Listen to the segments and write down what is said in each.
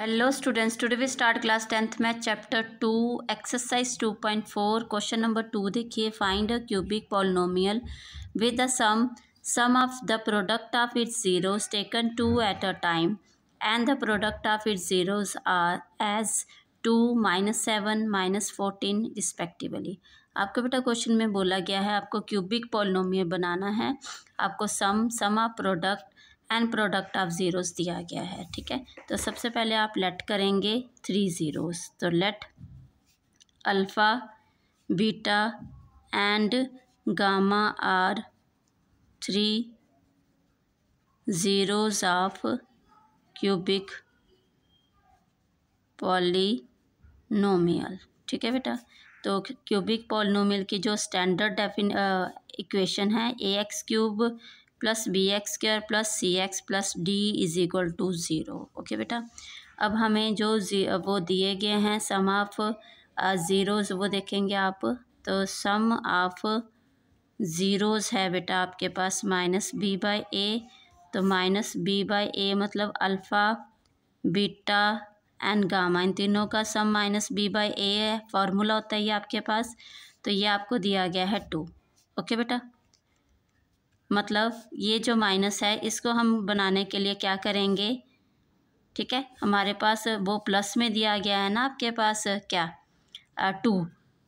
hello students today we start class tenth में chapter two exercise two point four question number two देखिए find a cubic polynomial with a sum sum of the product of its zeros taken two at a time and the product of its zeros are as two minus seven minus fourteen respectively आपको बेटा question में बोला गया है आपको cubic polynomial बनाना है आपको sum sum of product and product of zeros दिया गया है ठीक है तो सबसे पहले आप लेट करेंगे थ्री ज़ीरोज़ तो let alpha beta and gamma are three zeros of cubic polynomial ठीक है बेटा तो क्यूबिक पॉलिनोमियल की जो स्टैंडर्ड डेफिन इक्वेशन है a x cube plus b x square plus c x plus d is equal to zero okay बेटा अब हमें जो वो दिए गए हैं सम ऑफ ज़ीरोज़ वो देखेंगे आप तो सम ऑफ ज़ीरोज़ है बेटा आपके पास माइनस बी बाई ए तो माइनस बी बाई ए मतलब अल्फ़ा बीटा एंड गामा इन तीनों का sum minus b by a formula होता है ये आपके पास तो ये आपको दिया गया है टू ओके बेटा मतलब ये जो माइनस है इसको हम बनाने के लिए क्या करेंगे ठीक है हमारे पास वो प्लस में दिया गया है ना आपके पास क्या टू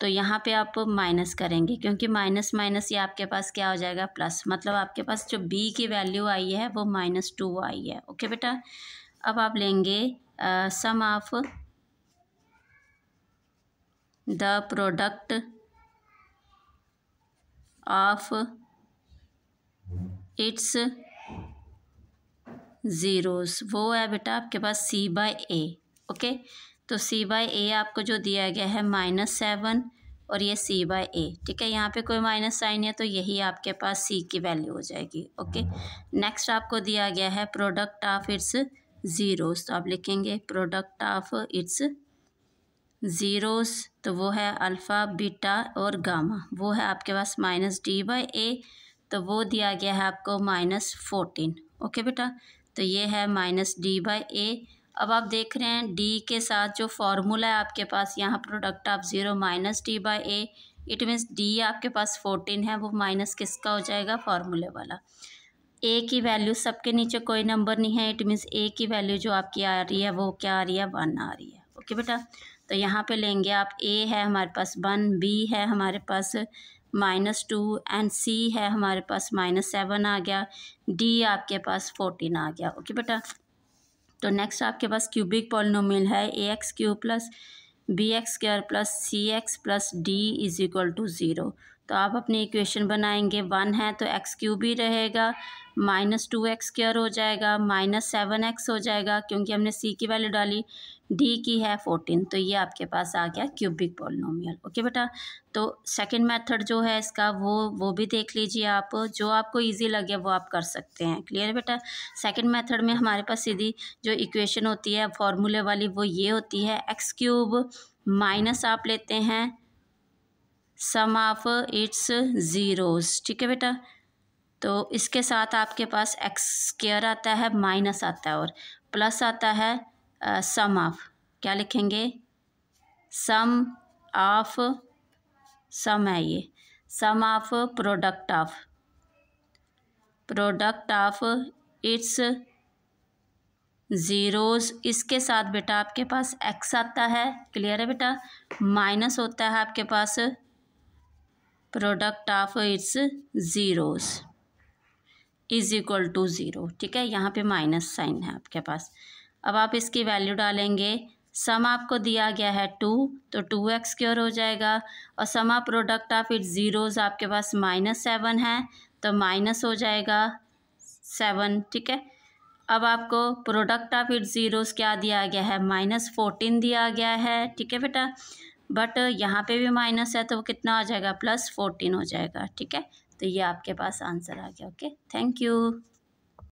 तो यहाँ पे आप माइनस करेंगे क्योंकि माइनस माइनस ये आपके पास क्या हो जाएगा प्लस मतलब आपके पास जो बी की वैल्यू आई है वो माइनस टू आई है ओके बेटा अब आप लेंगे आ, sum of the product of its zeros वो है बेटा आपके पास सी बाय ए ओके तो सी बाय ए आपको जो दिया गया है माइनस सेवन और ये सी बाय ए ठीक है यहाँ पे कोई माइनस साइन है तो यही आपके पास सी की वैल्यू हो जाएगी ओके नेक्स्ट आपको दिया गया है प्रोडक्ट ऑफ इट्स ज़ीरोस तो आप लिखेंगे प्रोडक्ट ऑफ इट्स ज़ीरोस तो वो है अल्फ़ा बीटा और गामा वो है आपके पास माइनस डी बाई ए तो वो दिया गया है आपको माइनस फोर्टीन ओके बेटा तो ये है माइनस डी बाई ए अब आप देख रहे हैं डी के साथ जो फार्मूला है आपके पास यहाँ प्रोडक्ट आप zero minus d by a it means d आपके पास फोर्टीन है वो माइनस किसका हो जाएगा फार्मूले वाला ए की वैल्यू सबके नीचे कोई नंबर नहीं है इट मीन्स ए की वैल्यू जो आपकी आ रही है वो क्या आ रही है वन आ रही है ओके बेटा तो यहाँ पे लेंगे आप ए है हमारे पास वन बी है हमारे पास माइनस टू एंड सी है हमारे पास माइनस सेवन आ गया डी आपके पास फोर्टीन आ गया ओके बेटा तो नेक्स्ट आपके पास क्यूबिक पॉलिनोमियल है a x cube plus b x square plus c x plus d is equal to zero तो आप अपनी इक्वेशन बनाएंगे वन है तो एक्स क्यूब ही रहेगा माइनस टू एक्स स्क्र हो जाएगा माइनस सेवन एक्स हो जाएगा क्योंकि हमने सी की वैल्यू डाली डी की है फोर्टीन तो ये आपके पास आ गया क्यूबिक पॉलिनोमियल ओके बेटा तो सेकंड मेथड जो है इसका वो वो भी देख लीजिए आप जो आपको इजी लगे वो आप कर सकते हैं क्लियर है बेटा सेकंड मेथड में हमारे पास सीधी जो इक्वेशन होती है फॉर्मूले वाली वो ये होती है एक्स क्यूब माइनस आप लेते हैं सम ऑफ इट्स ज़ीरोज़ ठीक है बेटा तो इसके साथ आपके पास एक्स स्केयर आता है माइनस आता है और प्लस आता है सम uh, ऑफ क्या लिखेंगे सम ऑफ सम है ये sum of product of product of its zeros इसके साथ बेटा आपके पास एक्स आता है क्लियर है बेटा माइनस होता है आपके पास product of its zeros is equal to zero ठीक है यहाँ पे माइनस साइन है आपके पास अब आप इसकी वैल्यू डालेंगे सम आपको दिया गया है टू तो टू एक्स क्योर हो जाएगा और समा प्रोडक्ट ऑफ इट्स ज़ीरोज़ आपके पास माइनस सेवन है तो माइनस हो जाएगा सेवन ठीक है अब आपको प्रोडक्ट ऑफ इट ज़ीरोज़ क्या दिया गया है माइनस फोर्टीन दिया गया है ठीक है बेटा बट यहाँ पे भी माइनस है तो वो कितना आ जाएगा प्लस फोर्टीन हो जाएगा ठीक है तो ये आपके पास आंसर आ गया ओके थैंक यू